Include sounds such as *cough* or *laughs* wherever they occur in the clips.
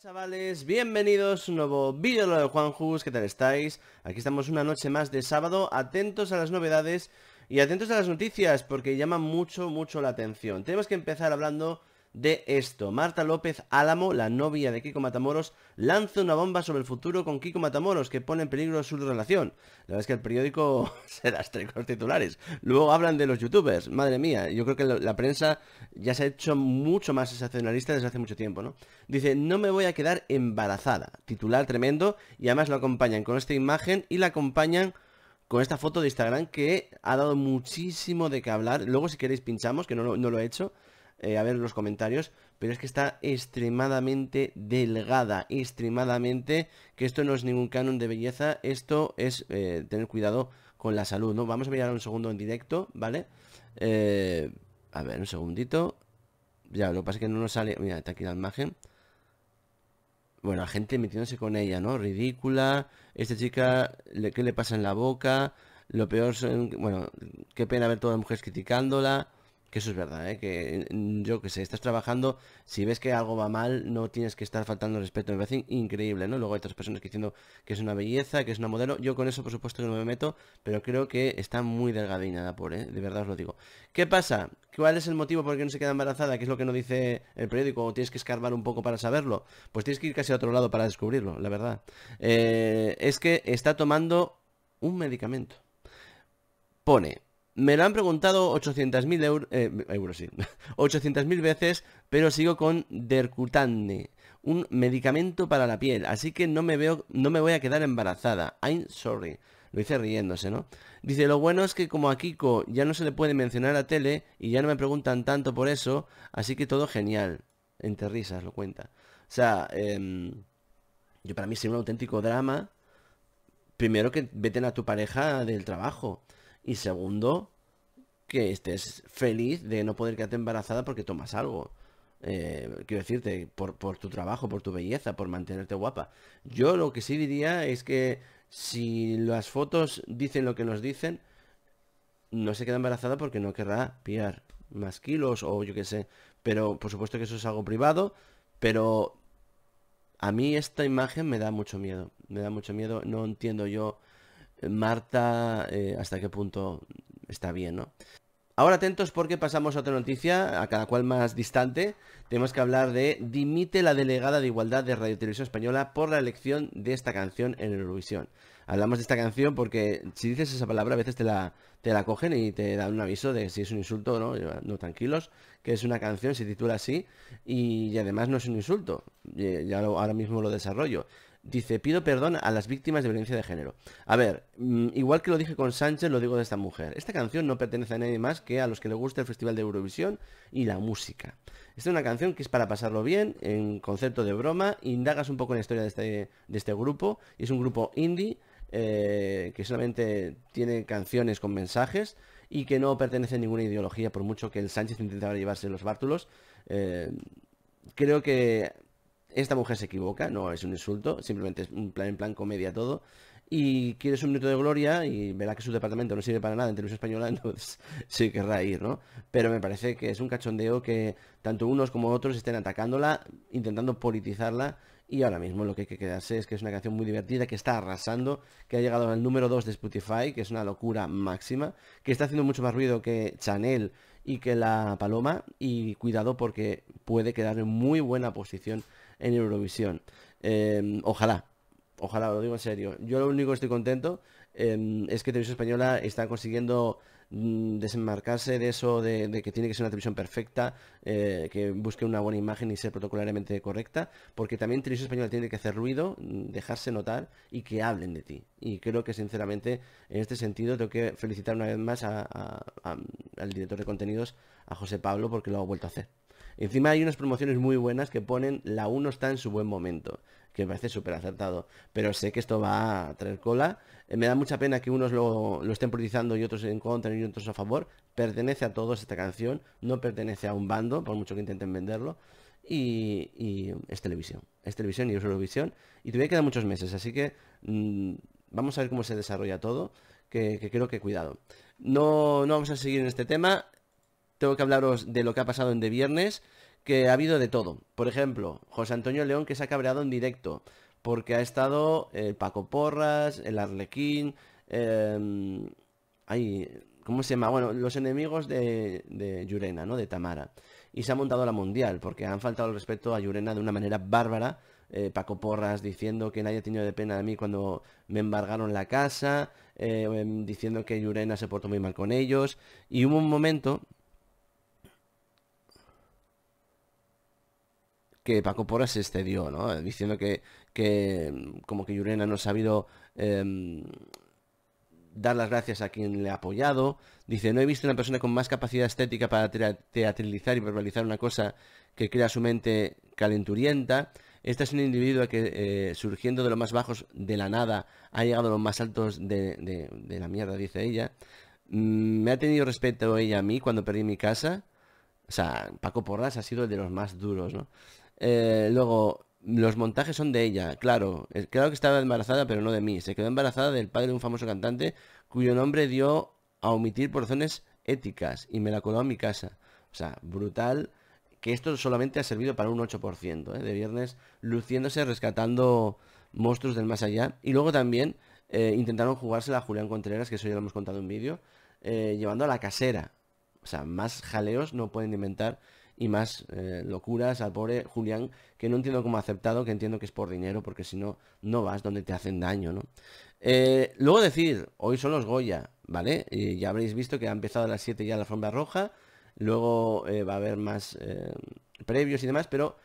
chavales? Bienvenidos a un nuevo vídeo de Juanjus, ¿qué tal estáis? Aquí estamos una noche más de sábado, atentos a las novedades y atentos a las noticias porque llaman mucho, mucho la atención Tenemos que empezar hablando de esto. Marta López Álamo, la novia de Kiko Matamoros, lanza una bomba sobre el futuro con Kiko Matamoros que pone en peligro su relación. La verdad es que el periódico se da trae con los titulares. Luego hablan de los youtubers. Madre mía, yo creo que la prensa ya se ha hecho mucho más sensacionalista desde hace mucho tiempo, ¿no? Dice, no me voy a quedar embarazada. Titular tremendo y además lo acompañan con esta imagen y la acompañan con esta foto de Instagram que ha dado muchísimo de qué hablar. Luego si queréis pinchamos, que no, no lo he hecho. Eh, a ver los comentarios, pero es que está extremadamente delgada, extremadamente, que esto no es ningún canon de belleza, esto es eh, tener cuidado con la salud, ¿no? Vamos a mirar un segundo en directo, ¿vale? Eh, a ver, un segundito. Ya, lo que pasa es que no nos sale... Mira, está aquí la imagen. Bueno, la gente metiéndose con ella, ¿no? Ridícula. Esta chica, ¿qué le pasa en la boca? Lo peor son... Bueno, qué pena ver todas las mujeres criticándola. Que eso es verdad, ¿eh? que mm, yo que sé, estás trabajando, si ves que algo va mal, no tienes que estar faltando respeto. Me parece increíble, ¿no? Luego hay otras personas que diciendo que es una belleza, que es una modelo. Yo con eso, por supuesto, que no me meto, pero creo que está muy delgadina por, ¿eh? de verdad os lo digo. ¿Qué pasa? ¿Cuál es el motivo por qué no se queda embarazada? ¿Qué es lo que no dice el periódico? ¿O tienes que escarbar un poco para saberlo? Pues tienes que ir casi a otro lado para descubrirlo, la verdad. Eh, es que está tomando un medicamento. Pone me lo han preguntado 800.000 eh, euros, sí, 800.000 *laughs* veces, pero sigo con Dercutane, un medicamento para la piel, así que no me veo, no me voy a quedar embarazada. I'm sorry. Lo hice riéndose, ¿no? Dice, lo bueno es que como a Kiko ya no se le puede mencionar a tele y ya no me preguntan tanto por eso, así que todo genial. Entre risas lo cuenta. O sea, em, yo para mí sería un auténtico drama. Primero que veten a tu pareja del trabajo. Y segundo, que estés feliz de no poder quedarte embarazada porque tomas algo. Eh, quiero decirte, por, por, tu trabajo, por tu belleza, por mantenerte guapa. Yo lo que sí diría es que si las fotos dicen lo que nos dicen, no se queda embarazada porque no querrá pillar más kilos o yo qué sé. Pero por supuesto que eso es algo privado, pero a mí esta imagen me da mucho miedo. Me da mucho miedo, no entiendo yo Marta, eh, hasta qué punto está bien, ¿no? Ahora atentos porque pasamos a otra noticia, a cada cual más distante. Tenemos que hablar de dimite la delegada de igualdad de Radio Televisión Española por la elección de esta canción en Eurovisión. Hablamos de esta canción porque si dices esa palabra a veces te la, la cogen y te dan un aviso de si es un insulto o no. No tranquilos, que es una canción, se titula así y, además no es un insulto. Eh, ya ahora mismo lo desarrollo. Dice, pido perdón a las víctimas de violencia de género. A ver, mm, igual que lo dije con Sánchez, lo digo de esta mujer. Esta canción no pertenece a nadie más que a los que le gusta el Festival de Eurovisión y la música. Esta es una canción que es para pasarlo bien, en concepto de broma, indagas un poco en la historia de este, este grupo, es un grupo indie eh, que solamente tiene canciones con mensajes y que no pertenece a ninguna ideología, por mucho que el Sánchez intentara llevarse los bártulos. Eh, creo que esta mujer se equivoca, no es un insulto, simplemente es un plan en plan comedia todo. Y quiere su minuto de gloria y verá que su departamento no sirve para nada en televisión española, *laughs* entonces sí querrá ir, ¿no? Pero me parece que es un cachondeo que tanto unos como otros estén atacándola, intentando politizarla y ahora mismo lo que hay que quedarse es que es una canción muy divertida, que está arrasando, que ha llegado al número 2 de Spotify, que es una locura máxima, que está haciendo mucho más ruido que Chanel y que La Paloma. Y cuidado porque puede quedar en muy buena posición en Eurovisión. Em, ojalá, ojalá, lo digo en serio. Yo lo único que estoy contento em, es que Televisión Española está consiguiendo mm, desenmarcarse de eso de, que tiene que ser una televisión perfecta, eh, que busque una buena imagen y ser protocolariamente correcta, porque también Televisión Española tiene que hacer ruido, dejarse notar y que hablen de ti. Y creo que sinceramente en este sentido tengo que felicitar una vez más al director de contenidos, a José Pablo, porque lo ha vuelto a hacer. Encima hay unas promociones muy buenas que ponen la 1 está en su buen momento, que me parece súper acertado. Pero sé que esto va a traer cola. Eh, me da mucha pena que unos lo, lo estén politizando y otros en contra y otros a favor. Pertenece a todos esta canción, no pertenece a un bando, por mucho que intenten venderlo. Y, es televisión, es televisión y es Eurovisión. Y todavía quedan muchos meses, así que mm, vamos a ver cómo se desarrolla todo, que, creo que cuidado. No, no vamos a seguir en este tema tengo que hablaros de lo que ha pasado en de viernes, que ha habido de todo. Por ejemplo, José Antonio León que se ha cabreado en directo, porque ha estado eh, Paco Porras, el Arlequín, em, ¿cómo se llama? Bueno, los enemigos de, de Yurena, ¿no? De Tamara. Y se ha montado la mundial, porque han faltado el respeto a Yurena de una manera bárbara. Eh, Paco Porras diciendo que nadie ha tenido de pena de mí cuando me embargaron la casa, eh, em, diciendo que Yurena se portó muy mal con ellos. Y hubo un momento que Paco Porras se excedió, ¿no? Diciendo que, mm, como que Yurena no ha sabido em, dar las gracias a quien le ha apoyado. Dice, no he visto una persona con más capacidad estética para teatralizar y verbalizar una cosa que crea su mente calenturienta. Este es un individuo que, eh, surgiendo de los más bajos de la nada, ha llegado a los más altos de, la mierda, dice ella. Mm, me ha tenido respeto ella a mí cuando perdí mi casa. O sea, Paco Porras ha sido el de los más duros, ¿no? Eh, luego, los montajes son de ella, claro. Claro que estaba embarazada, pero no de mí. Se quedó embarazada del padre de un famoso cantante cuyo nombre dio a omitir por razones éticas y me la coló a mi casa. O sea, brutal que esto solamente ha servido para un 8% ¿eh? de viernes, luciéndose, rescatando monstruos del más allá. Y luego también eh, intentaron jugársela a Julián Contreras, que eso ya lo hemos contado en vídeo, llevando a la casera. O sea, más jaleos no pueden inventar y más eh, locuras al pobre Julián, que no entiendo cómo ha aceptado, que entiendo que es por dinero, porque si no, no vas donde te hacen daño, ¿no? Eh, luego decir, hoy son los Goya, ¿vale? Y ya habréis visto que ha empezado a las 7 ya la alfombra roja, luego eh, va a haber más previos y demás, pero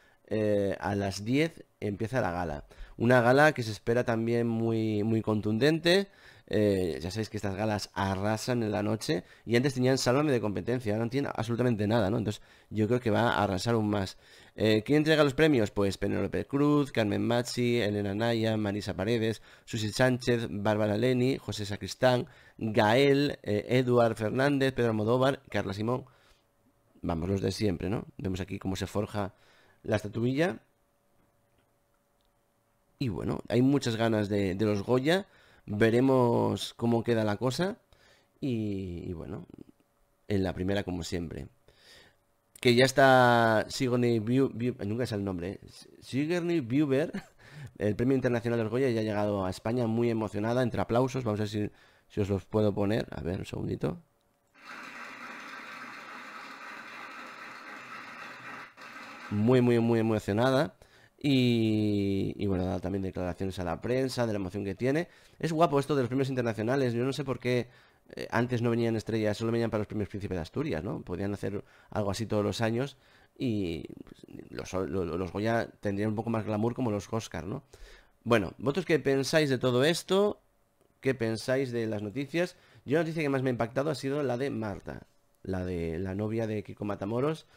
a las 10 empieza la gala. Una gala que se espera también muy, muy contundente, eh, ya sabéis que estas galas arrasan en la noche y antes tenían salón de competencia, ahora no tienen absolutamente nada, ¿no? Entonces yo creo que va a arrasar aún más. Eh, ¿Quién entrega los premios? Pues Penélope Cruz, Carmen Machi, Elena Naya, Marisa Paredes, Susi Sánchez, Bárbara Leni, José Sacristán, Gael, eh, Eduard Fernández, Pedro Modóvar, Carla Simón. Vamos, los de siempre, ¿no? Vemos aquí cómo se forja la estatuilla. Y bueno, hay muchas ganas de, de los Goya. Veremos cómo queda la cosa y, bueno, en la primera como siempre. Que ya está Sigourney Viewer, nunca es el nombre, ¿eh? Sigourney el premio internacional de Goya ya ha llegado a España muy emocionada, entre aplausos, vamos a ver si os los puedo poner, a ver un segundito. Muy, muy, muy emocionada. Y, y, bueno, también declaraciones a la prensa, de la emoción que tiene. Es guapo esto de los premios internacionales. Yo no sé por qué eh, antes no venían estrellas, solo venían para los premios Príncipe de Asturias, ¿no? Podían hacer algo así todos los años y pues, los, los, los Goya tendrían un poco más glamour como los Oscar, ¿no? Bueno, vosotros qué pensáis de todo esto, qué pensáis de las noticias. Yo la noticia que más me ha impactado ha sido la de Marta, la de la novia de Kiko Matamoros,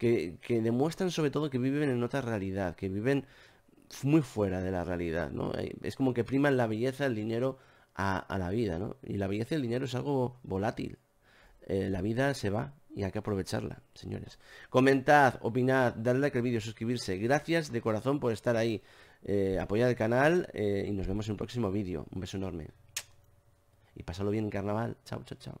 que, demuestran sobre todo que viven en otra realidad, que viven muy fuera de la realidad, ¿no? Eh, es como que priman la belleza, el dinero a, la vida, ¿no? Y la belleza del el dinero es algo volátil. Eh, la vida se va y hay que aprovecharla, señores. Comentad, opinad, darle like al vídeo, suscribirse. Gracias de corazón por estar ahí. Eh, apoyar el canal y nos vemos en un próximo vídeo. Un beso enorme. Y pasarlo bien en carnaval. Chao, chao, chao.